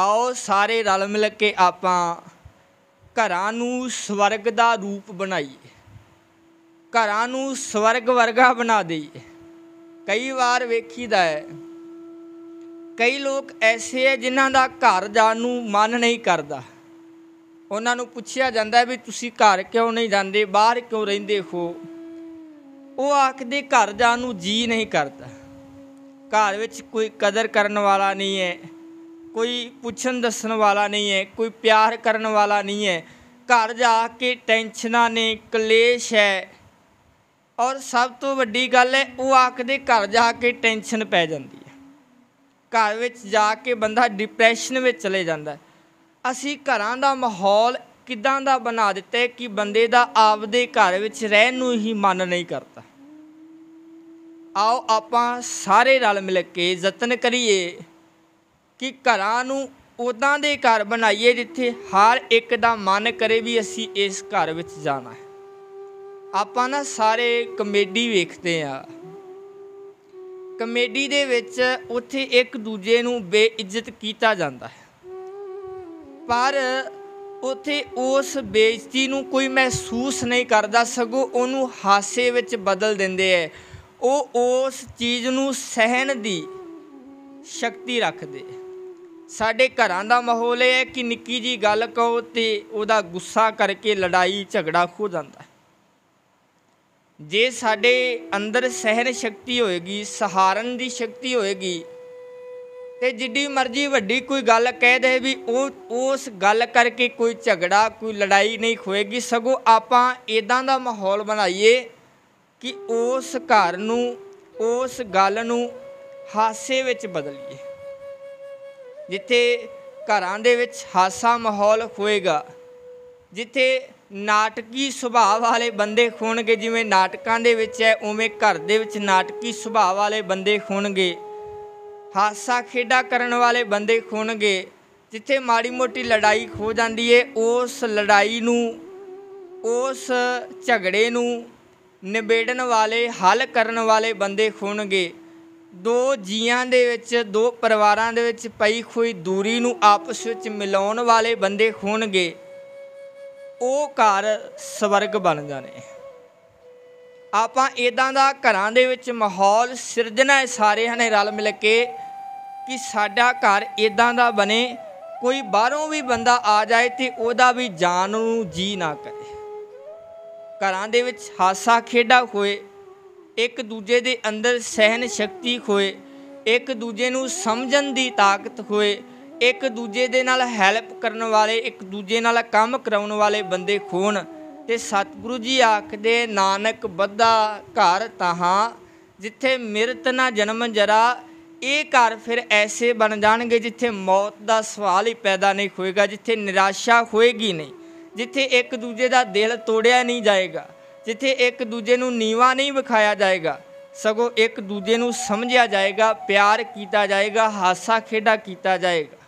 ਆਓ ਸਾਰੇ ਰਲ ਮਿਲ ਕੇ ਆਪਾਂ ਘਰਾਂ ਨੂੰ ਸਵਰਗ ਦਾ ਰੂਪ ਬਣਾਈਏ ਘਰਾਂ ਨੂੰ ਸਵਰਗ ਵਰਗਾ ਬਣਾ ਦਈਏ ਕਈ ਵਾਰ ਵੇਖੀਦਾ ਹੈ ਕਈ ਲੋਕ ਐਸੇ ਹੈ ਜਿਨ੍ਹਾਂ ਦਾ ਘਰ ਜਾਣ ਨੂੰ ਮਨ ਨਹੀਂ ਕਰਦਾ ਉਹਨਾਂ ਨੂੰ ਪੁੱਛਿਆ ਜਾਂਦਾ ਵੀ ਤੁਸੀਂ ਘਰ ਕਿਉਂ ਨਹੀਂ ਜਾਂਦੇ ਬਾਹਰ ਕਿਉਂ ਰਹਿੰਦੇ ਹੋ ਉਹ ਆਖਦੇ ਘਰ ਜਾਣ ਨੂੰ ਜੀ ਨਹੀਂ ਕਰਦਾ ਘਰ ਵਿੱਚ ਕੋਈ ਕਦਰ ਕਰਨ ਵਾਲਾ ਨਹੀਂ ਹੈ ਕੋਈ ਪੁੱਛਣ ਦੱਸਣ ਵਾਲਾ ਨਹੀਂ ਹੈ ਕੋਈ ਪਿਆਰ ਕਰਨ ਵਾਲਾ ਨਹੀਂ ਹੈ ਘਰ ਜਾ ਕੇ ਟੈਨਸ਼ਨਾਂ ਨੇ ਕਲੇਸ਼ ਹੈ ਔਰ ਸਭ ਤੋਂ ਵੱਡੀ ਗੱਲ ਹੈ ਉਹ ਆਖਦੇ ਘਰ ਜਾ ਕੇ ਟੈਨਸ਼ਨ ਪੈ ਜਾਂਦੀ ਹੈ ਘਰ ਵਿੱਚ ਜਾ ਕੇ ਬੰਦਾ ਡਿਪਰੈਸ਼ਨ ਵਿੱਚ ਚਲੇ ਜਾਂਦਾ ਅਸੀਂ ਘਰਾਂ ਦਾ ਮਾਹੌਲ ਕਿਦਾਂ ਦਾ ਬਣਾ ਦਿੱਤਾ ਕਿ ਬੰਦੇ ਦਾ ਆਪਦੇ ਘਰ ਵਿੱਚ ਰਹਿਣ ਨੂੰ ਹੀ ਮਨ ਨਹੀਂ ਕਰਦਾ ਆਓ ਆਪਾਂ ਸਾਰੇ ਰਲ ਮਿਲ ਕੇ ਯਤਨ ਕਰੀਏ ਕਿ ਘਰਾਂ ਨੂੰ ਉਦਾਂ ਦੇ ਘਰ ਬਣਾਈਏ ਜਿੱਥੇ ਹਰ ਇੱਕ ਦਾ ਮਨ ਕਰੇ ਵੀ ਅਸੀਂ ਇਸ ਘਰ ਵਿੱਚ ਜਾਣਾ ਹੈ ਆਪਾਂ ਨਾ ਸਾਰੇ ਕਮੇਡੀ ਵੇਖਦੇ ਆ ਕਮੇਡੀ ਦੇ ਵਿੱਚ ਉੱਥੇ ਇੱਕ ਦੂਜੇ ਨੂੰ ਬੇਇੱਜ਼ਤ ਕੀਤਾ ਜਾਂਦਾ ਹੈ ਪਰ ਉੱਥੇ ਉਸ ਬੇਇੱਜ਼ਤੀ ਨੂੰ ਕੋਈ ਮਹਿਸੂਸ ਨਹੀਂ ਕਰਦਾ ਸਗੋਂ ਉਹਨੂੰ ਹਾਸੇ ਵਿੱਚ ਬਦਲ ਦਿੰਦੇ ਐ ਉਹ ਉਸ ਚੀਜ਼ ਨੂੰ ਸਹਿਣ ਦੀ ਸ਼ਕਤੀ ਰੱਖਦੇ ਐ ਸਾਡੇ ਘਰਾਂ ਦਾ ਮਾਹੌਲ ਇਹ ਹੈ ਕਿ ਨਿੱਕੀ ਜੀ ਗੱਲ ਕਹੋ ਤੇ ਉਹਦਾ ਗੁੱਸਾ ਕਰਕੇ ਲੜਾਈ ਝਗੜਾ ਹੋ ਜਾਂਦਾ ਜੇ ਸਾਡੇ ਅੰਦਰ ਸਹਿਨ ਸ਼ਕਤੀ ਹੋਏਗੀ ਸਹਾਰਨ ਦੀ ਸ਼ਕਤੀ ਹੋਏਗੀ ਤੇ ਜਿੱਡੀ ਮਰਜ਼ੀ ਵੱਡੀ ਕੋਈ ਗੱਲ ਕਹਿ ਦੇ ਵੀ ਉਹ ਉਸ ਗੱਲ ਕਰਕੇ ਕੋਈ ਝਗੜਾ ਕੋਈ ਲੜਾਈ ਨਹੀਂ ਹੋਏਗੀ ਸਗੋਂ ਆਪਾਂ ਇਦਾਂ ਦਾ ਮਾਹੌਲ ਬਣਾਈਏ ਕਿ ਉਸ ਘਰ ਨੂੰ ਉਸ ਗੱਲ ਨੂੰ ਹਾਸੇ ਵਿੱਚ ਬਦਲੀਏ ਜਿੱਥੇ ਘਰਾਂ ਦੇ ਵਿੱਚ ਹਾਸਾ ਮਾਹੌਲ ਹੋਏਗਾ ਜਿੱਥੇ ਨਾਟਕੀ ਸੁਭਾਅ ਵਾਲੇ ਬੰਦੇ ਹੋਣਗੇ ਜਿਵੇਂ ਨਾਟਕਾਂ ਦੇ ਵਿੱਚ ਹੈ ਉਵੇਂ ਘਰ ਦੇ ਵਿੱਚ ਨਾਟਕੀ ਸੁਭਾਅ ਵਾਲੇ ਬੰਦੇ ਹੋਣਗੇ ਹਾਸਾ ਖੇਡਾ ਕਰਨ ਵਾਲੇ ਬੰਦੇ ਹੋਣਗੇ ਜਿੱਥੇ ਮਾੜੀ ਮੋਟੀ ਲੜਾਈ ਹੋ ਜਾਂਦੀ ਏ ਉਸ ਲੜਾਈ ਨੂੰ ਉਸ ਝਗੜੇ ਨੂੰ ਨਿਬੇੜਨ ਵਾਲੇ ਹੱਲ ਕਰਨ ਵਾਲੇ ਬੰਦੇ ਹੋਣਗੇ ਦੋ ਜੀਆਂ ਦੇ ਵਿੱਚ ਦੋ ਪਰਿਵਾਰਾਂ ਦੇ ਵਿੱਚ ਪਈ ਖੋਈ ਦੂਰੀ ਨੂੰ ਆਪਸ ਵਿੱਚ ਮਿਲਾਉਣ ਵਾਲੇ ਬੰਦੇ ਹੋਣਗੇ ਉਹ ਘਰ ਸਵਰਗ ਬਣ ਜਾਣੇ ਆਪਾਂ ਇਦਾਂ ਦਾ ਘਰਾਂ ਦੇ ਵਿੱਚ ਮਾਹੌਲ ਸਿਰਜਣਾ ਸਾਰੇ ਹਨੇ ਰਲ ਮਿਲ ਕੇ ਕਿ ਸਾਡਾ ਘਰ ਇਦਾਂ ਦਾ ਬਣੇ ਕੋਈ ਬਾਹਰੋਂ ਵੀ ਬੰਦਾ ਆ ਜਾਏ ਤੇ ਉਹਦਾ ਵੀ ਜਾਨ ਨੂੰ ਜੀ ਨਾ ਕਰੇ ਘਰਾਂ ਦੇ ਵਿੱਚ ਹਾਸਾ ਖੇਡਾ ਹੋਏ ਇੱਕ ਦੂਜੇ ਦੇ ਅੰਦਰ ਸਹਿਨ ਸ਼ਕਤੀ ਹੋਏ ਇੱਕ ਦੂਜੇ ਨੂੰ ਸਮਝਣ ਦੀ ਤਾਕਤ ਹੋਏ ਇੱਕ ਦੂਜੇ ਦੇ ਨਾਲ ਹੈਲਪ ਕਰਨ ਵਾਲੇ ਇੱਕ ਦੂਜੇ ਨਾਲ ਕੰਮ ਕਰਾਉਣ ਵਾਲੇ ਬੰਦੇ ਖੋਣ ਤੇ ਸਤਿਗੁਰੂ ਜੀ ਆਖਦੇ ਨਾਨਕ ਬੱਧਾ ਘਰ ਤਹਾਂ ਜਿੱਥੇ ਮਿਰਤ ਨਾ ਜਨਮ ਜਰਾ ਇਹ ਘਰ ਫਿਰ ਐਸੇ ਬਣ ਜਾਣਗੇ ਜਿੱਥੇ ਮੌਤ ਦਾ ਸਵਾਲ ਹੀ ਪੈਦਾ ਨਹੀਂ ਹੋਏਗਾ ਜਿੱਥੇ ਨਿਰਾਸ਼ਾ ਹੋਏਗੀ ਨਹੀਂ ਜਿੱਥੇ ਇੱਕ ਦੂਜੇ ਦਾ ਦਿਲ ਤੋੜਿਆ ਨਹੀਂ ਜਾਏਗਾ ਜਿੱਥੇ ਇੱਕ ਦੂਜੇ ਨੂੰ ਨੀਵਾ ਨਹੀਂ ਵਿਖਾਇਆ ਜਾਏਗਾ ਸਗੋਂ ਇੱਕ ਦੂਜੇ ਨੂੰ ਸਮਝਿਆ ਜਾਏਗਾ ਪਿਆਰ ਕੀਤਾ ਜਾਏਗਾ ਹਾਸਾ ਖੇਡਾ ਕੀਤਾ ਜਾਏਗਾ